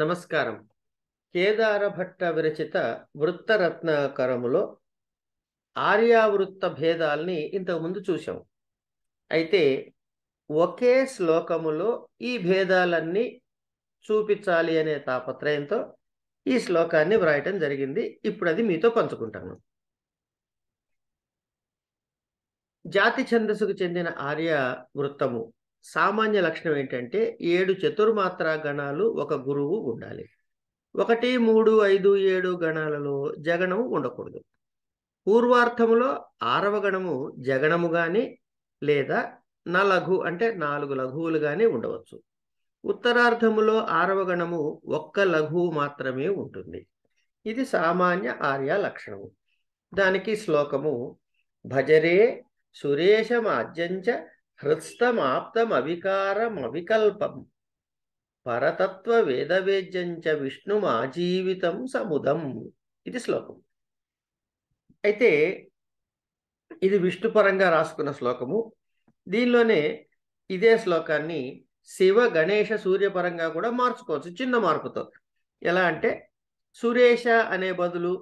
నమస్కారం కేదారభట్ట విరచిత వృత్తరత్నకరములో ఆర్యావృత్త భేదాల్ని ఇంతకుముందు చూసాం అయితే ఒకే శ్లోకములో ఈ భేదాలన్నీ చూపించాలి అనే తాపత్రయంతో ఈ శ్లోకాన్ని వ్రాయటం జరిగింది ఇప్పుడు అది మీతో పంచుకుంటాను జాతి ఛందసుకు చెందిన ఆర్య వృత్తము సామాన్య లక్షణం ఏంటంటే ఏడు చతుర్మాత్ర గణాలు ఒక గురువు ఉండాలి ఒకటి మూడు ఐదు ఏడు గణాలలో జగణము ఉండకూడదు పూర్వార్థములో ఆరవ గణము జగణము కానీ లేదా నలఘు అంటే నాలుగు లఘువులు కానీ ఉండవచ్చు ఉత్తరార్థములో ఆరవ గణము ఒక్క లఘువు మాత్రమే ఉంటుంది ఇది సామాన్య ఆర్య లక్షణము దానికి శ్లోకము భజరే సురేశమాద్యంచ ఆప్తం అవికారం అవికల్పం పరతత్వ వేదవేద్యంచ విష్ణుమాజీవితం సముదం ఇది శ్లోకం అయితే ఇది విష్ణుపరంగా రాసుకున్న శ్లోకము దీనిలోనే ఇదే శ్లోకాన్ని శివ గణేష సూర్యపరంగా కూడా మార్చుకోవచ్చు చిన్న మార్పుతో ఎలా అంటే సురేష అనే బదులు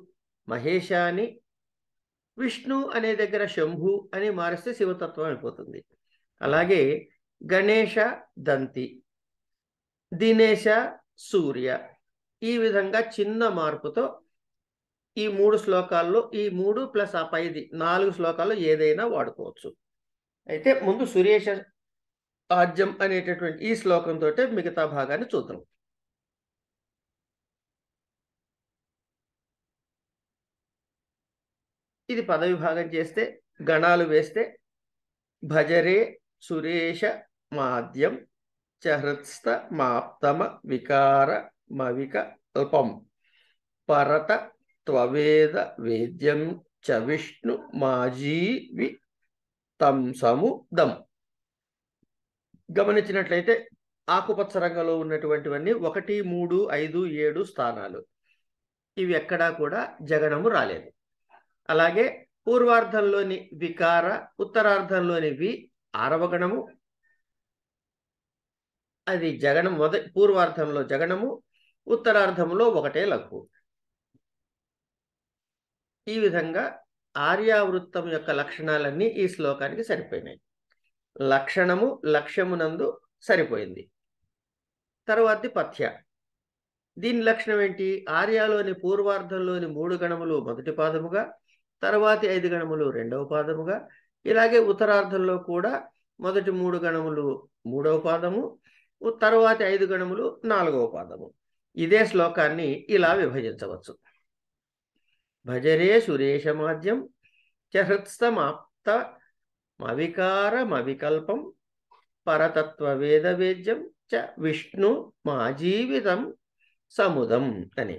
మహేష అని విష్ణు అనే దగ్గర శంభు అని మారిస్తే శివతత్వం అయిపోతుంది అలాగే గణేష దంతి దినేశ సూర్య ఈ విధంగా చిన్న మార్పుతో ఈ మూడు శ్లోకాల్లో ఈ మూడు ప్లస్ ఆ పైది నాలుగు శ్లోకాల్లో ఏదైనా వాడుకోవచ్చు అయితే ముందు సురేష ఆజ్యం అనేటటువంటి ఈ శ్లోకంతో మిగతా భాగాన్ని చూద్దాం ఇది పదవిభాగం చేస్తే గణాలు వేస్తే భజరే సురేష మాద్యం చ మాప్తమ వికార మవిక అల్పం పరత త్వవేద వేద్యం చ విష్ణు మాజీవి తంసముదం గమనించినట్లయితే ఆకుపచ్చ రంగంలో ఉన్నటువంటివన్నీ ఒకటి మూడు ఐదు ఏడు స్థానాలు ఇవి ఎక్కడా కూడా జగనము రాలేదు అలాగే పూర్వార్ధంలోని వికార ఉత్తరార్ధంలోని వి ఆరవ గణము అది జగనం మొద పూర్వార్థంలో జగనము ఉత్తరార్థంలో ఒకటే లఘు ఈ విధంగా ఆర్యావృత్తం యొక్క లక్షణాలన్నీ ఈ శ్లోకానికి సరిపోయినాయి లక్షణము లక్ష్యమునందు సరిపోయింది తర్వాతి పథ్య దీని లక్షణం ఏంటి ఆర్యాలోని పూర్వార్థంలోని మూడు గణములు మొదటి పాదముగా తర్వాతి ఐదు గణములు రెండవ పాదముగా ఇలాగే ఉత్తరార్థంలో కూడా మొదటి మూడు గణములు మూడవ పాదము తరువాతి ఐదు గణములు నాలుగవ పాదము ఇదే శ్లోకాన్ని ఇలా విభజించవచ్చు భజరే సురేష సురేషమాద్యం చహృత్సమాప్త మవికారమవికల్పం పరతత్వ వేదవేద్యం చ విష్ణు మా జీవితం సముదం అని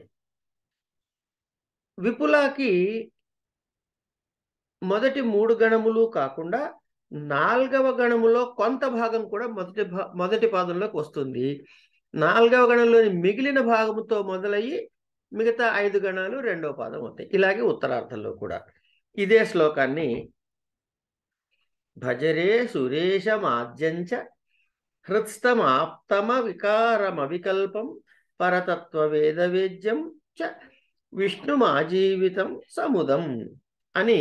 విపులాకి మొదటి మూడు గణములు కాకుండా నాలుగవ గణములో కొంత భాగం కూడా మొదటి మొదటి పాదంలోకి వస్తుంది నాలుగవ గణంలోని మిగిలిన భాగముతో మొదలయ్యి మిగతా ఐదు గణాలు రెండవ పాదం అవుతాయి ఇలాగే ఉత్తరార్థంలో కూడా ఇదే శ్లోకాన్ని భజరే హృత్స్తమాప్తమ వికారమ వికారమవికల్పం పరతత్వ వేదవేద్యం చ విష్ణుమాజీవితం సముదం అని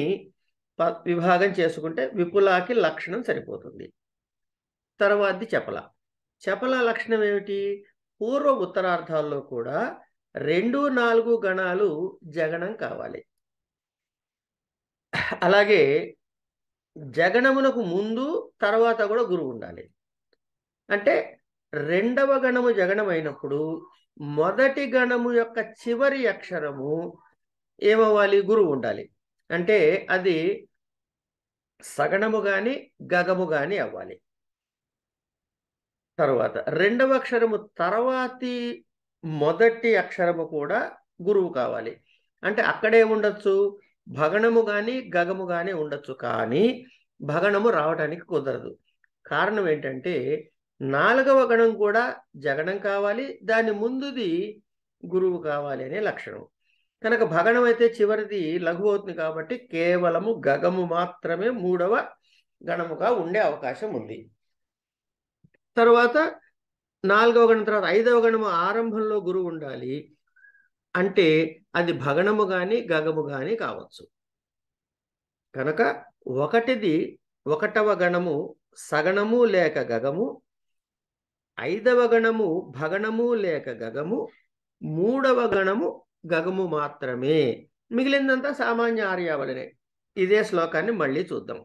విభాగం చేసుకుంటే విపులాకి లక్షణం సరిపోతుంది తర్వాతది చపల చపల లక్షణం ఏమిటి పూర్వ ఉత్తరార్థాల్లో కూడా రెండు నాలుగు గణాలు జగనం కావాలి అలాగే జగనమునకు ముందు తర్వాత కూడా గురువు ఉండాలి అంటే రెండవ గణము జగనమైనప్పుడు మొదటి గణము యొక్క చివరి అక్షరము ఏమవ్వాలి గురువు ఉండాలి అంటే అది సగణము కానీ గగము కానీ అవ్వాలి తర్వాత రెండవ అక్షరము తర్వాతి మొదటి అక్షరము కూడా గురువు కావాలి అంటే అక్కడే ఉండొచ్చు భగణము కానీ గగము కానీ ఉండొచ్చు కానీ భగణము రావడానికి కుదరదు కారణం ఏంటంటే నాలుగవ గణం కూడా జగణం కావాలి దాని ముందుది గురువు కావాలి అనే లక్షణం కనుక భగణం అయితే చివరిది లఘు అవుతుంది కాబట్టి కేవలము గగము మాత్రమే మూడవ గణముగా ఉండే అవకాశం ఉంది తర్వాత నాలుగవ గణం తర్వాత ఐదవ గణము ఆరంభంలో గురువు ఉండాలి అంటే అది భగణము కానీ గగము కానీ కావచ్చు కనుక ఒకటిది ఒకటవ గణము సగణము లేక గగము ఐదవ గణము భగణము లేక గగము మూడవ గణము గగము మాత్రమే మిగిలిందంతా సామాన్య ఆర్యావళినే ఇదే శ్లోకాన్ని మళ్ళీ చూద్దాం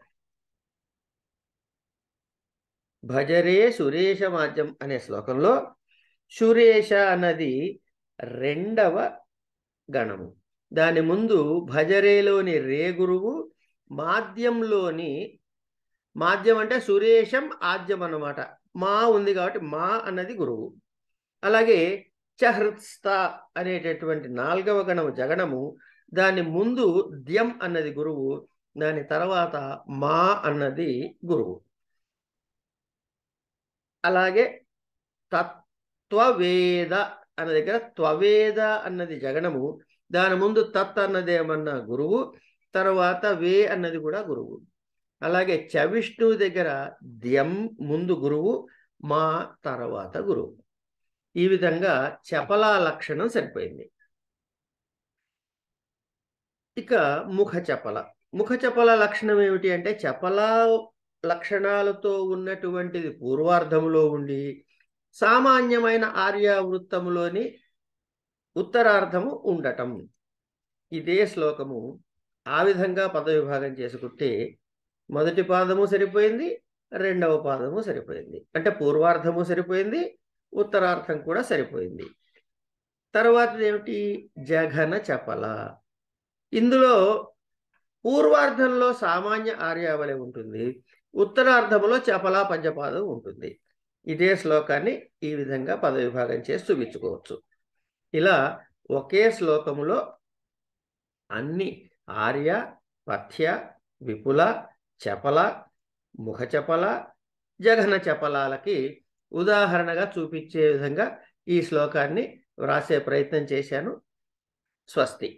భజరే సురేష మాధ్యం అనే శ్లోకంలో సురేష అన్నది రెండవ గణము దాని ముందు భజరేలోని రే గురువు మాధ్యంలోని మాధ్యం అంటే సురేషం ఆద్యం అన్నమాట మా ఉంది కాబట్టి మా అన్నది గురువు అలాగే చహృత్స్థ అనేటటువంటి నాలుగవ గణము జగణము దాని ముందు ద్యం అన్నది గురువు దాని తర్వాత మా అన్నది గురువు అలాగే తత్వవేద అన్న దగ్గర త్వవేద అన్నది జగణము దాని ముందు తత్ ఏమన్నా గురువు తర్వాత వే అన్నది కూడా గురువు అలాగే చవిష్ణువు దగ్గర ద్యం ముందు గురువు మా తర్వాత గురువు ఈ విధంగా చపలా లక్షణం సరిపోయింది ఇక ముఖ చపల ముఖ చపల లక్షణం ఏమిటి అంటే చపల లక్షణాలతో ఉన్నటువంటిది పూర్వార్ధములో ఉండి సామాన్యమైన ఆర్యావృత్తములోని ఉత్తరార్ధము ఉండటం ఇదే శ్లోకము ఆ విధంగా పదవిభాగం చేసుకుంటే మొదటి పాదము సరిపోయింది రెండవ పాదము సరిపోయింది అంటే పూర్వార్ధము సరిపోయింది ఉత్తరార్థం కూడా సరిపోయింది తర్వాతది ఏమిటి జఘన చపల ఇందులో పూర్వార్థంలో సామాన్య ఆర్యావళి ఉంటుంది ఉత్తరార్థంలో చపలా పంచపాదం ఉంటుంది ఇదే శ్లోకాన్ని ఈ విధంగా పదవిభాగం చేసి చూపించుకోవచ్చు ఇలా ఒకే శ్లోకములో అన్ని ఆర్య పథ్య విపుల చపల ముఖ చపల జఘన చపలాలకి ఉదాహరణగా చూపించే విధంగా ఈ శ్లోకాన్ని వ్రాసే ప్రయత్నం చేశాను స్వస్తి